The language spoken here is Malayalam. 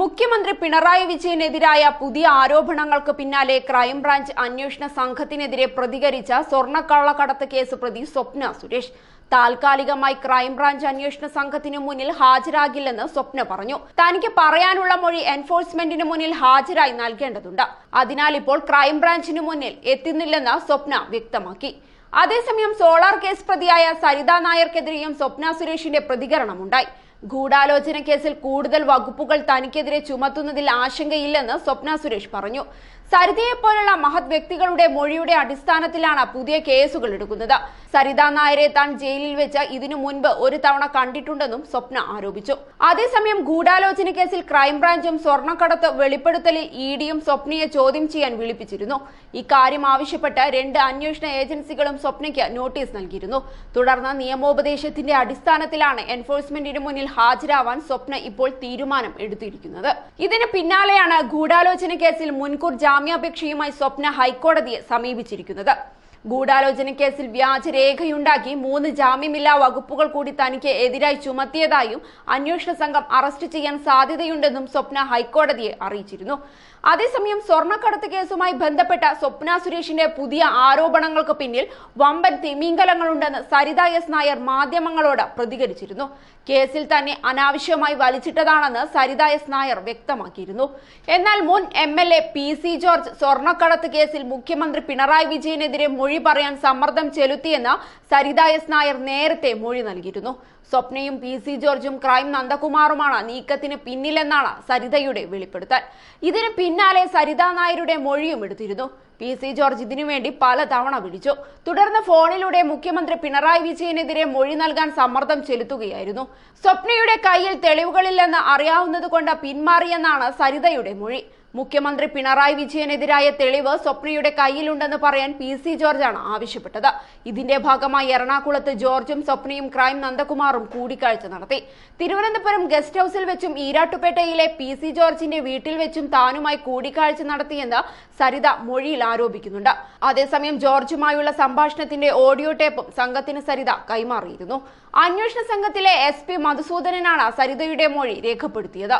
മുഖ്യമന്ത്രി പിണറായി വിജയനെതിരായ പുതിയ ആരോപണങ്ങൾക്ക് പിന്നാലെ ക്രൈംബ്രാഞ്ച് അന്വേഷണ സംഘത്തിനെതിരെ പ്രതികരിച്ച സ്വർണ്ണക്കള്ളക്കടത്ത് കേസ് പ്രതി സ്വപ്ന സുരേഷ് താൽക്കാലികമായി ക്രൈംബ്രാഞ്ച് അന്വേഷണ സംഘത്തിനു മുന്നിൽ ഹാജരാകില്ലെന്ന് സ്വപ്ന പറഞ്ഞു തനിക്ക് പറയാനുള്ള മൊഴി എൻഫോഴ്സ്മെന്റിന് മുന്നിൽ ഹാജരായി നൽകേണ്ടതുണ്ട് അതിനാൽ ഇപ്പോൾ ക്രൈംബ്രാഞ്ചിനു മുന്നിൽ എത്തുന്നില്ലെന്ന് സ്വപ്ന വ്യക്തമാക്കി അതേസമയം സോളാർ കേസ് പ്രതിയായ സരിതാ നായർക്കെതിരെയും സ്വപ്ന സുരേഷിന്റെ പ്രതികരണമുണ്ടായി ഗൂഢാലോചന കേസിൽ കൂടുതൽ വകുപ്പുകൾ തനിക്കെതിരെ ചുമത്തുന്നതിൽ ആശങ്കയില്ലെന്ന് സ്വപ്ന സുരേഷ് പറഞ്ഞു സരിതയെപ്പോലുള്ള മഹത് വ്യക്തികളുടെ മൊഴിയുടെ അടിസ്ഥാനത്തിലാണ് പുതിയ കേസുകൾ എടുക്കുന്നത് സരിത നായരെ താൻ ജയിലിൽ വെച്ച് ഇതിനു മുൻപ് ഒരു തവണ കണ്ടിട്ടുണ്ടെന്നും സ്വപ്ന ആരോപിച്ചു അതേസമയം ഗൂഢാലോചന കേസിൽ ക്രൈംബ്രാഞ്ചും സ്വർണ്ണക്കടത്ത് വെളിപ്പെടുത്തലിൽ ഇ ഡിയും സ്വപ്നയെ ചോദ്യം ചെയ്യാൻ വിളിപ്പിച്ചിരുന്നു ഇക്കാര്യം ആവശ്യപ്പെട്ട് രണ്ട് അന്വേഷണ ഏജൻസികളും സ്വപ്നയ്ക്ക് നോട്ടീസ് നൽകിയിരുന്നു തുടർന്ന് നിയമോപദേശത്തിന്റെ അടിസ്ഥാനത്തിലാണ് എൻഫോഴ്സ്മെന്റിന് മുന്നിൽ ഹാജരാവാൻ സ്വപ്ന ഇപ്പോൾ തീരുമാനം എടുത്തിരിക്കുന്നത് ഇതിന് പിന്നാലെയാണ് ഗൂഢാലോചന കേസിൽ മുൻകൂർ ജാമ്യാപേക്ഷയുമായി സ്വപ്ന ഹൈക്കോടതിയെ സമീപിച്ചിരിക്കുന്നത് ഗൂഢാലോചനക്കേസിൽ വ്യാജരേഖയുണ്ടാക്കി മൂന്ന് ജാമ്യമില്ലാ വകുപ്പുകൾ കൂടി തനിക്ക് എതിരായി ചുമത്തിയതായും അന്വേഷണ സംഘം അറസ്റ്റ് ചെയ്യാൻ സാധ്യതയുണ്ടെന്നും സ്വപ്ന ഹൈക്കോടതിയെ അറിയിച്ചിരുന്നു അതേസമയം സ്വർണ്ണക്കടത്ത് കേസുമായി ബന്ധപ്പെട്ട സ്വപ്ന സുരേഷിന്റെ പുതിയ ആരോപണങ്ങൾക്ക് പിന്നിൽ വമ്പൻ തിമീങ്കലങ്ങളുണ്ടെന്ന് സരിത എസ് നായർ മാധ്യമങ്ങളോട് പ്രതികരിച്ചിരുന്നു കേസിൽ തന്നെ അനാവശ്യമായി വലിച്ചിട്ടതാണെന്ന് സരിത എസ് നായർ വ്യക്തമാക്കിയിരുന്നു എന്നാൽ മുൻ M L A P C George സ്വർണ്ണക്കടത്ത് കേസിൽ മുഖ്യമന്ത്രി പിണറായി വിജയനെതിരെ മൊഴി മൊഴി പറയാൻ സമ്മർദ്ദം ചെലുത്തിയെന്ന് സരിത എസ് നായർ നേരത്തെ മൊഴി നൽകിയിരുന്നു സ്വപ്നയും പി സി ജോർജും ക്രൈം നന്ദകുമാറുമാണ് നീക്കത്തിന് പിന്നിലെന്നാണ് സരിതയുടെ വെളിപ്പെടുത്തൽ ഇതിന് പിന്നാലെ സരിത നായരുടെ മൊഴിയും എടുത്തിരുന്നു പി സി ജോർജ് ഇതിനുവേണ്ടി പലതവണ വിളിച്ചു തുടർന്ന് ഫോണിലൂടെ മുഖ്യമന്ത്രി പിണറായി വിജയനെതിരെ മൊഴി നൽകാൻ സമ്മർദ്ദം ചെലുത്തുകയായിരുന്നു സ്വപ്നയുടെ കയ്യിൽ തെളിവുകളില്ലെന്ന് അറിയാവുന്നതുകൊണ്ട് പിന്മാറിയെന്നാണ് സരിതയുടെ മൊഴി മുഖ്യമന്ത്രി പിണറായി വിജയനെതിരായ തെളിവ് സ്വപ്നയുടെ കയ്യിലുണ്ടെന്ന് പറയാൻ പി സി ജോർജാണ് ആവശ്യപ്പെട്ടത് ഇതിന്റെ ഭാഗമായി എറണാകുളത്ത് ജോർജും സ്വപ്നയും ക്രൈം നന്ദകുമാറും കൂടിക്കാഴ്ച നടത്തി തിരുവനന്തപുരം ഗസ്റ്റ് ഹൌസിൽ വെച്ചും ഈരാട്ടുപേട്ടയിലെ പി സി ജോർജിന്റെ വീട്ടിൽ വെച്ചും താനുമായി കൂടിക്കാഴ്ച നടത്തിയെന്ന് സരിത മൊഴിയിൽ ആരോപിക്കുന്നുണ്ട് അതേസമയം ജോർജുമായുള്ള സംഭാഷണത്തിന്റെ ഓഡിയോ ടേപ്പും സംഘത്തിന് സരിത കൈമാറിയിരുന്നു അന്വേഷണ സംഘത്തിലെ എസ് പി മധുസൂദനനാണ് സരിതയുടെ മൊഴി രേഖപ്പെടുത്തിയത്